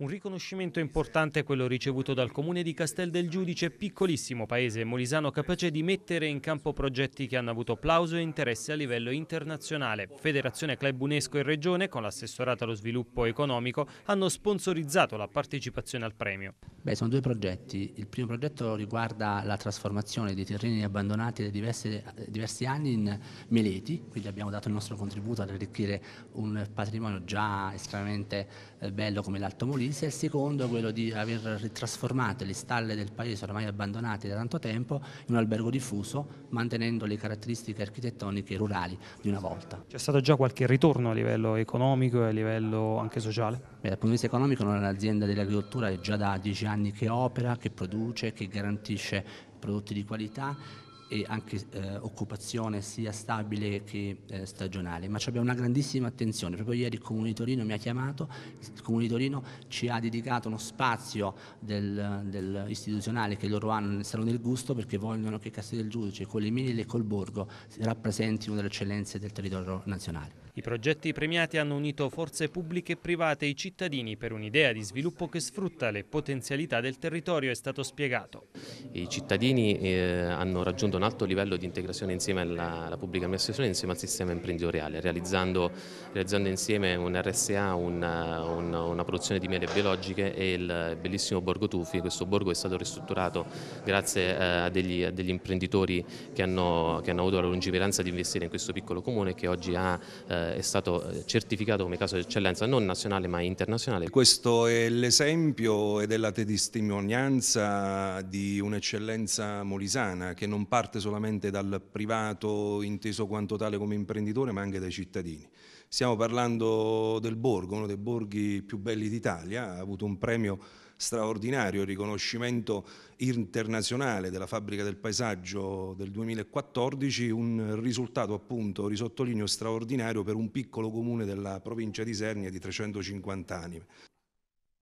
Un riconoscimento importante è quello ricevuto dal comune di Castel del Giudice, piccolissimo paese molisano capace di mettere in campo progetti che hanno avuto applauso e interesse a livello internazionale. Federazione Club UNESCO e Regione, con l'assessorato allo sviluppo economico, hanno sponsorizzato la partecipazione al premio. Beh, sono due progetti. Il primo progetto riguarda la trasformazione dei terreni abbandonati da diverse, diversi anni in meleti, quindi abbiamo dato il nostro contributo ad arricchire un patrimonio già estremamente eh, bello come l'Alto Molino Paese, il secondo è quello di aver ritrasformato le stalle del paese ormai abbandonate da tanto tempo in un albergo diffuso, mantenendo le caratteristiche architettoniche rurali di una volta. C'è stato già qualche ritorno a livello economico e a livello anche sociale? Beh, dal punto di vista economico non è un'azienda dell'agricoltura che già da dieci anni che opera, che produce, che garantisce prodotti di qualità e anche eh, occupazione sia stabile che eh, stagionale, ma abbiamo una grandissima attenzione. Proprio ieri il Comune di Torino mi ha chiamato, il Comune di Torino ci ha dedicato uno spazio del, del istituzionale che loro hanno nel Salone del Gusto perché vogliono che Castel del Giudice con le Mille e col Borgo rappresenti una delle eccellenze del territorio nazionale. I progetti premiati hanno unito forze pubbliche e private e i cittadini per un'idea di sviluppo che sfrutta le potenzialità del territorio, è stato spiegato. I cittadini eh, hanno raggiunto un alto livello di integrazione insieme alla, alla pubblica amministrazione, insieme al sistema imprenditoriale, realizzando, realizzando insieme un RSA, una, una, una, produzione di miele biologiche e il bellissimo Borgo Tufi. Questo borgo è stato ristrutturato grazie eh, a degli, a degli imprenditori che hanno, che hanno, avuto la lungimiranza di investire in questo piccolo comune che oggi ha, eh, è stato eh, certificato come caso di eccellenza non nazionale ma internazionale. Questo è l'esempio ed è la testimonianza di un'eccellenza molisana che non parte parte solamente dal privato inteso quanto tale come imprenditore, ma anche dai cittadini. Stiamo parlando del borgo, uno dei borghi più belli d'Italia, ha avuto un premio straordinario, il riconoscimento internazionale della fabbrica del paesaggio del 2014, un risultato appunto, risottolineo, straordinario per un piccolo comune della provincia di Sernia di 350 anime.